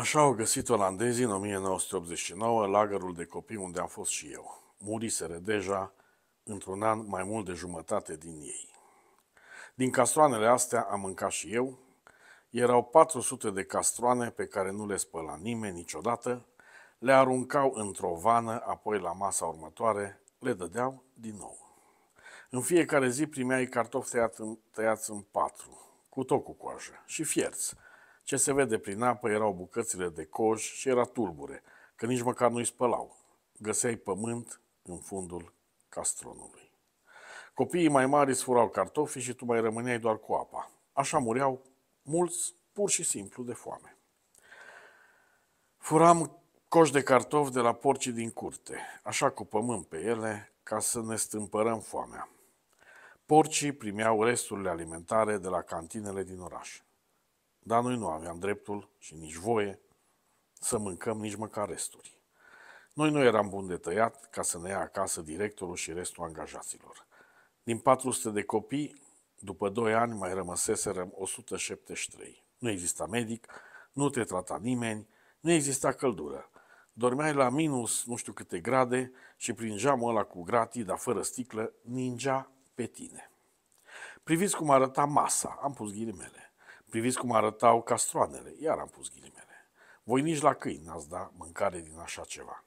Așa au găsit olandezii în 1989 lagărul de copii unde am fost și eu. Muriseră deja într-un an mai mult de jumătate din ei. Din castroanele astea am mâncat și eu. Erau 400 de castroane pe care nu le spăla nimeni niciodată, le aruncau într-o vană, apoi la masa următoare le dădeau din nou. În fiecare zi primeai cartofi tăiați în, tăiați în patru, cu tot cu coajă, și fierți, ce se vede prin apă erau bucățile de coș și era tulbure, că nici măcar nu-i spălau. Găseai pământ în fundul castronului. Copiii mai mari îți furau cartofii și tu mai rămâneai doar cu apa. Așa mureau mulți pur și simplu de foame. Furam coș de cartofi de la porcii din curte, așa cu pământ pe ele, ca să ne stâmpărăm foamea. Porcii primeau resturile alimentare de la cantinele din oraș. Dar noi nu aveam dreptul și nici voie să mâncăm nici măcar resturi. Noi nu eram buni de tăiat ca să ne ia acasă directorul și restul angajaților. Din 400 de copii, după 2 ani mai rămăseserăm 173. Nu exista medic, nu te trata nimeni, nu exista căldură. Dormeai la minus nu știu câte grade și prin geamul ăla cu gratii, dar fără sticlă, ningea pe tine. Priviți cum arăta masa, am pus ghilimele. Priviți cum arătau castroanele, iar am pus ghilimele. Voi nici la câini n-ați da mâncare din așa ceva.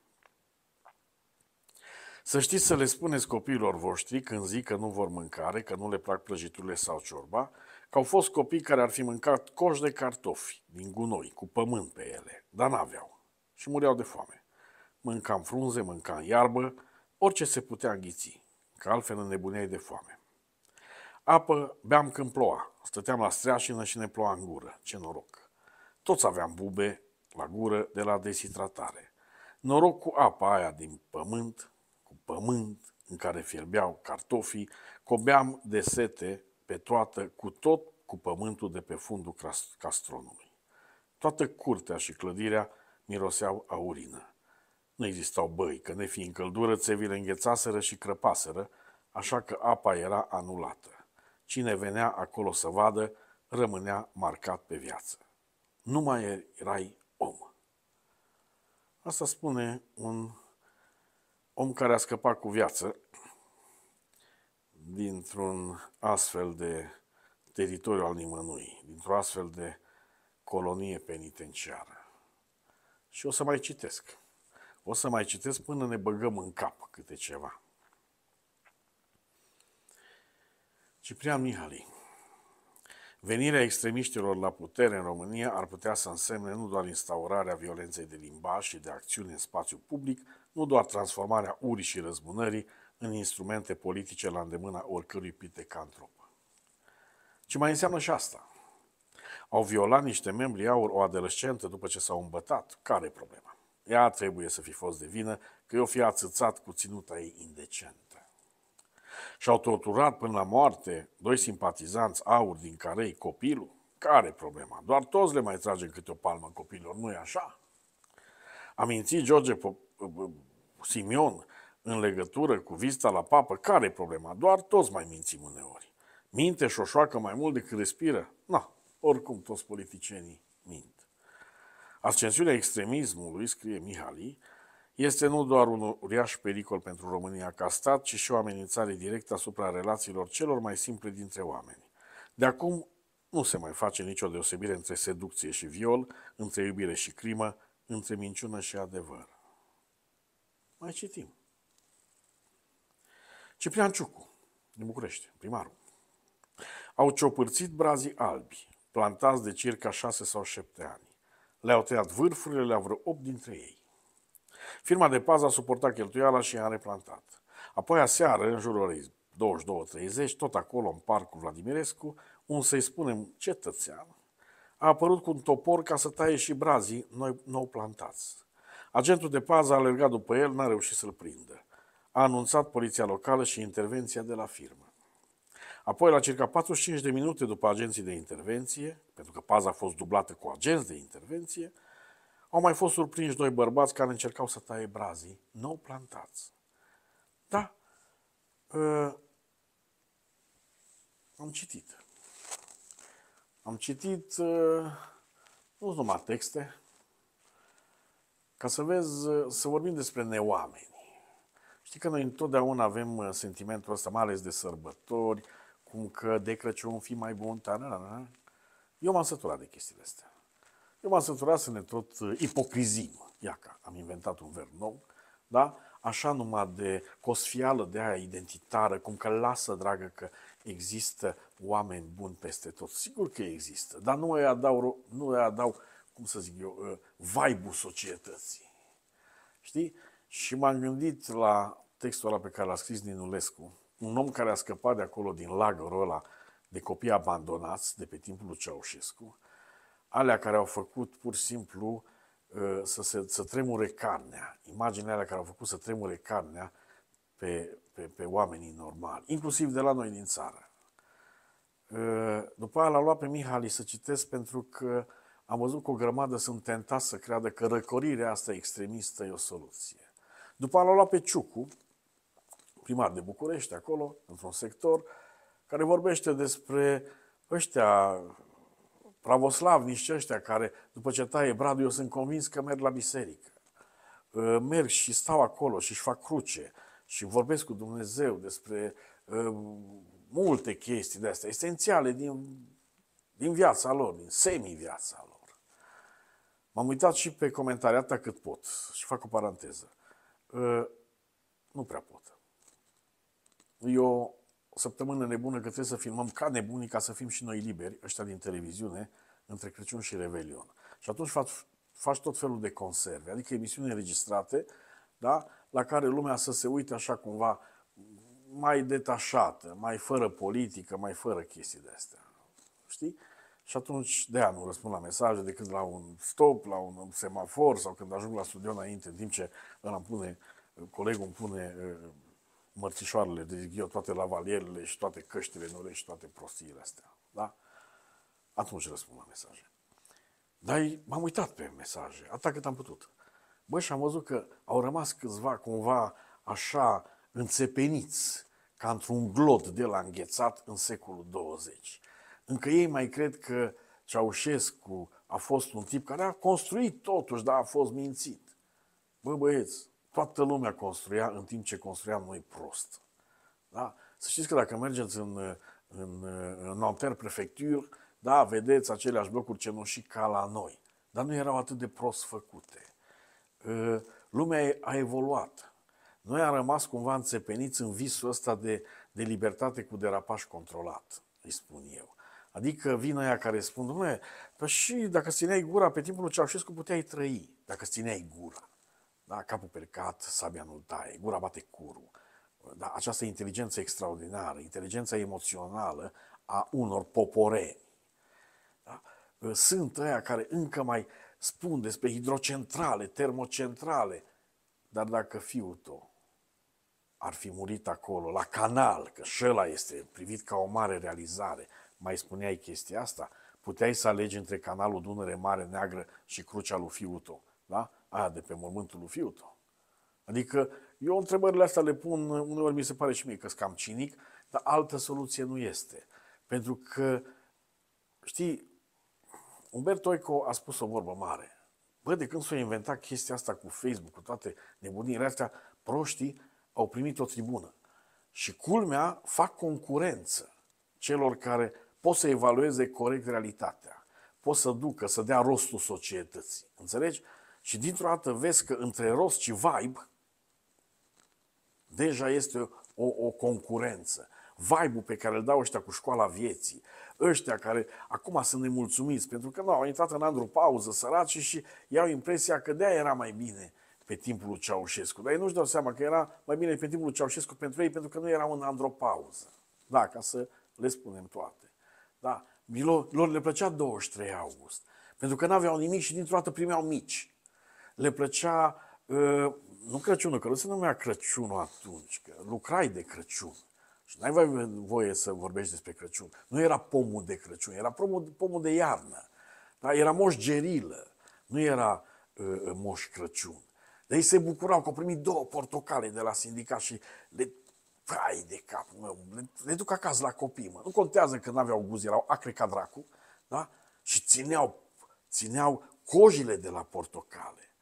Să știți să le spuneți copiilor voștri când zic că nu vor mâncare, că nu le plac prăjiturile sau ciorba, că au fost copii care ar fi mâncat coș de cartofi din gunoi, cu pământ pe ele, dar n-aveau și mureau de foame. Mâncam frunze, mâncam iarbă, orice se putea înghiți, că altfel înnebuneai de foame. Apă beam când ploua. Stăteam la streașină și ne ploua în gură. Ce noroc! Toți aveam bube la gură de la deshidratare. Noroc cu apa aia din pământ, cu pământ în care fierbeau cartofii, cobeam de sete pe toată, cu tot cu pământul de pe fundul castronului. Toată curtea și clădirea miroseau a urină. Nu existau băi, că nefiind căldură, țevile înghețaseră și crăpaseră, așa că apa era anulată. Cine venea acolo să vadă, rămânea marcat pe viață. Nu mai erai om. Asta spune un om care a scăpat cu viață dintr-un astfel de teritoriu al nimănui, dintr-o astfel de colonie penitenciară. Și o să mai citesc. O să mai citesc până ne băgăm în cap câte ceva. Ciprian Mihali Venirea extremiștilor la putere în România ar putea să însemne nu doar instaurarea violenței de limbaj și de acțiuni în spațiu public, nu doar transformarea urii și răzbunării în instrumente politice la îndemâna oricărui pitecantrop, Ce mai înseamnă și asta. Au violat niște membri aur o adolescentă după ce s-au îmbătat. Care e problema? Ea trebuie să fi fost de vină că eu fi ațățat cu ținuta ei indecentă. Și-au torturat până la moarte doi simpatizanți aur din care e copilul? Care problema? Doar toți le mai tragem câte o palmă copilor, nu-i așa? A mințit George Pop- Simion în legătură cu vizita la papă? Care problema? Doar toți mai mințim uneori. Minte și oșoacă mai mult decât respiră? Na, oricum toți politicienii mint. Ascensiunea extremismului, scrie Mihali, este nu doar un uriaș pericol pentru România ca stat, ci și o amenințare directă asupra relațiilor celor mai simple dintre oameni. De acum nu se mai face nicio deosebire între seducție și viol, între iubire și crimă, între minciună și adevăr. Mai citim. Ciprian Ciucu, din București, primarul. Au ciopârțit brazii albi, plantați de circa șase sau șapte ani. Le-au tăiat vârfurile la vreo opt dintre ei. Firma de pază a suportat cheltuiala și a replantat. Apoi aseară, în jurul orei 22.30, tot acolo, în parcul Vladimirescu, un, să-i spunem, cetățean, a apărut cu un topor ca să taie și brazii noi, nou plantați. Agentul de pază a alergat după el, n-a reușit să-l prindă. A anunțat poliția locală și intervenția de la firmă. Apoi, la circa 45 de minute după agenții de intervenție, pentru că paza a fost dublată cu agenți de intervenție, au mai fost surprinși doi bărbați care încercau să taie brazii, nou plantați. Da, uh, am citit. Am citit uh, nu numai texte, ca să vezi, ă, să vorbim despre neoameni. Știi că noi întotdeauna avem sentimentul ăsta, mai ales de sărbători, cum că de Crăciun fi mai bun, ta, na, na. Eu m-am săturat de chestiile astea. Eu m-am săturat să ne tot uh, ipocrizim. Iaca, am inventat un verb nou, da? Așa numai de cosfială de aia identitară, cum că lasă, dragă, că există oameni buni peste tot. Sigur că există, dar nu îi adau, nu îi adau cum să zic eu, uh, vibe societății. Știi? Și m-am gândit la textul ăla pe care l-a scris Ninulescu, un om care a scăpat de acolo, din lagărul ăla, de copii abandonați de pe timpul lui Ceaușescu, alea care au făcut pur și simplu uh, să, se, să tremure carnea, imaginele alea care au făcut să tremure carnea pe, pe, pe oamenii normali, inclusiv de la noi din țară. Uh, după aia l-a luat pe Mihali să citesc pentru că am văzut că o grămadă sunt tentați să creadă că răcorirea asta extremistă e o soluție. După aia l-a luat pe Ciucu, primar de București, acolo, într-un sector, care vorbește despre ăștia pravoslavnici ăștia care, după ce taie bradul, eu sunt convins că merg la biserică. Ă, merg și stau acolo și își fac cruce și vorbesc cu Dumnezeu despre ă, multe chestii de astea, esențiale din, din viața lor, din semi-viața lor. M-am uitat și pe comentarii atât cât pot și fac o paranteză. Ă, nu prea pot. Eu o săptămână nebună că trebuie să filmăm ca nebunii ca să fim și noi liberi, ăștia din televiziune, între Crăciun și Revelion. Și atunci faci, faci tot felul de conserve, adică emisiuni înregistrate, da? la care lumea să se uite așa cumva mai detașată, mai fără politică, mai fără chestii de astea. Știi? Și atunci de aia nu răspund la mesaje decât la un stop, la un semafor sau când ajung la studio înainte, în timp ce ăla pune, colegul îmi pune uh, mărțișoarele de eu, toate lavalierele și toate căștile în și toate prostiile astea. Da? Atunci răspund la mesaje. Dar m-am uitat pe mesaje, atât cât am putut. Bă, și am văzut că au rămas câțiva cumva așa înțepeniți, ca într-un glot de la înghețat în secolul 20. Încă ei mai cred că Ceaușescu a fost un tip care a construit totuși, dar a fost mințit. Bă, băieți, Toată lumea construia în timp ce construiam noi prost. Da? Să știți că dacă mergeți în, în, în Nanterre Prefecture, da, vedeți aceleași blocuri cenușii ca la noi. Dar nu erau atât de prost făcute. Ă, lumea a evoluat. Noi am rămas cumva înțepeniți în visul ăsta de, de libertate cu derapaj controlat, îi spun eu. Adică vin aia care spun, domnule, păi și dacă țineai gura pe timpul lui Ceaușescu puteai trăi, dacă țineai gura. Da? Capul percat, sabia nu taie, gura bate curul. Da? Această inteligență extraordinară, inteligența emoțională a unor poporeni. Da? Sunt aia care încă mai spun despre hidrocentrale, termocentrale, dar dacă fiul tău ar fi murit acolo, la canal, că și ăla este privit ca o mare realizare, mai spuneai chestia asta, puteai să alegi între canalul Dunăre Mare Neagră și crucea lui fiul tău. Da? A, de pe mormântul lui fiul tău. Adică eu întrebările astea le pun, uneori mi se pare și mie că cam cinic, dar altă soluție nu este. Pentru că, știi, Umberto Eco a spus o vorbă mare. Bă, de când s-a inventat chestia asta cu Facebook, cu toate nebuniile astea, proștii au primit o tribună. Și culmea fac concurență celor care pot să evalueze corect realitatea, pot să ducă, să dea rostul societății. Înțelegi? Și dintr-o dată vezi că între rost și vibe deja este o, o concurență. Vibe-ul pe care îl dau ăștia cu școala vieții, ăștia care acum sunt nemulțumiți, pentru că nu, au intrat în andropauză săraci și iau impresia că de era mai bine pe timpul lui Ceaușescu. Dar ei nu-și dau seama că era mai bine pe timpul lui Ceaușescu pentru ei, pentru că nu erau în andropauză. Da, ca să le spunem toate. Da, lor, lor le plăcea 23 august, pentru că n-aveau nimic și dintr-o dată primeau mici le plăcea, ă, nu Crăciunul, că nu se numea Crăciunul atunci, că lucrai de Crăciun. Și n-ai voie să vorbești despre Crăciun. Nu era pomul de Crăciun, era pomul, pomul de iarnă. Da? Era moș gerilă, nu era uh, moș Crăciun. Dar ei se bucurau că au primit două portocale de la sindicat și le tai de cap, mă, le, le duc acasă la copii, mă. Nu contează că n-aveau guzi, erau acre ca dracu, da? Și țineau, țineau cojile de la portocale.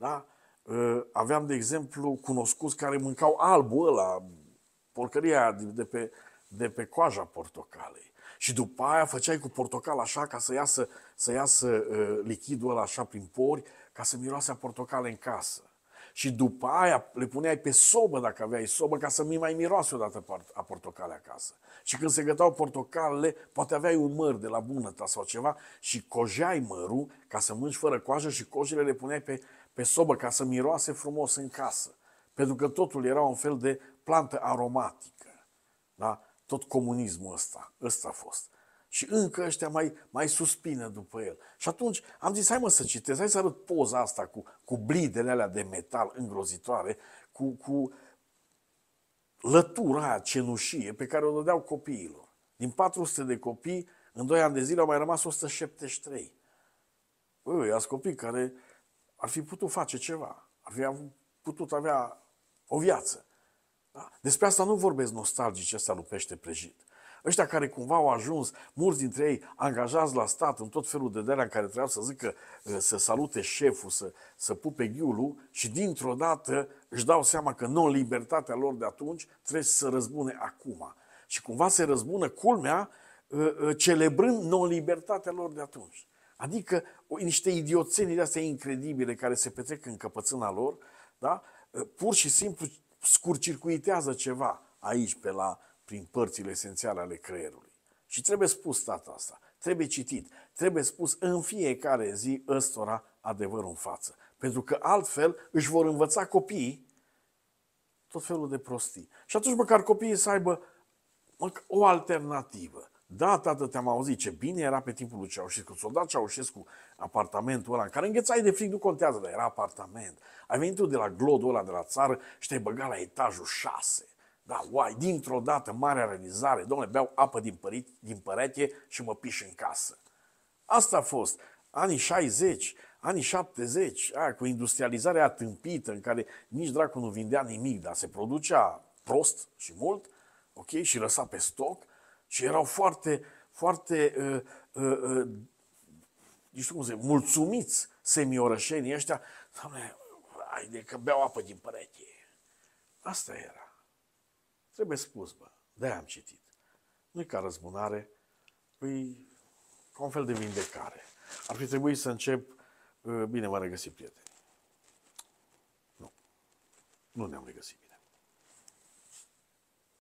Da? Ă, aveam, de exemplu, cunoscuți care mâncau albul ăla, porcăria de pe, de pe coaja portocalei. Și după aia făceai cu portocal așa ca să iasă, să iasă uh, lichidul ăla așa prin pori, ca să miroase portocale în casă. Și după aia le puneai pe sobă dacă aveai sobă ca să mi mai miroase odată a portocale acasă. Și când se gătau portocalele, poate aveai un măr de la bunăta sau ceva și cojeai mărul ca să mânci fără coajă și cojele le puneai pe, pe sobă ca să miroase frumos în casă, pentru că totul era un fel de plantă aromatică. Da? Tot comunismul ăsta, ăsta a fost. Și încă ăștia mai, mai suspină după el. Și atunci am zis, hai mă să citesc, hai să arăt poza asta cu, cu blidele alea de metal îngrozitoare, cu, cu lătura aia cenușie pe care o dădeau copiilor. Din 400 de copii, în 2 ani de zile au mai rămas 173. Băi, ați copii care ar fi putut face ceva, ar fi avut, putut avea o viață. Da? Despre asta nu vorbesc nostalgici ăsta lui pește prejit. Ăștia care cumva au ajuns, mulți dintre ei angajați la stat în tot felul de delea în care trebuia să zică, uh, să salute șeful, să, să pupe ghiulul și dintr-o dată își dau seama că nu libertatea lor de atunci trebuie să răzbune acum. Și cumva se răzbună culmea uh, uh, celebrând non-libertatea lor de atunci. Adică niște de astea incredibile care se petrec în căpățâna lor, da? Ă, pur și simplu scurcircuitează ceva aici, pe la, prin părțile esențiale ale creierului. Și trebuie spus tata asta, trebuie citit, trebuie spus în fiecare zi ăstora adevărul în față. Pentru că altfel își vor învăța copiii tot felul de prostii. Și atunci măcar copiii să aibă o alternativă. Da, tată, te-am auzit, ce bine era pe timpul lui Ceaușescu. Ți-o dat Ceaușescu apartamentul ăla în care înghețai de frig, nu contează, dar era apartament. Ai venit tu de la glodul ăla de la țară și te-ai băgat la etajul 6. Da, uai, dintr-o dată, marea realizare, domnule, beau apă din, părit, din părete și mă piș în casă. Asta a fost anii 60, anii 70, aia, cu industrializarea tâmpită în care nici dracu nu vindea nimic, dar se producea prost și mult, ok, și lăsa pe stoc, și erau foarte, foarte, uh, uh, uh, știu cum zic, mulțumiți semiorășenii ăștia. Doamne, de că beau apă din pereche. Asta era. Trebuie spus, bă, de am citit. Nu ca răzbunare, păi ca un fel de vindecare. Ar fi trebuit să încep, uh, bine, mă regăsi prieteni. Nu. Nu ne-am regăsit.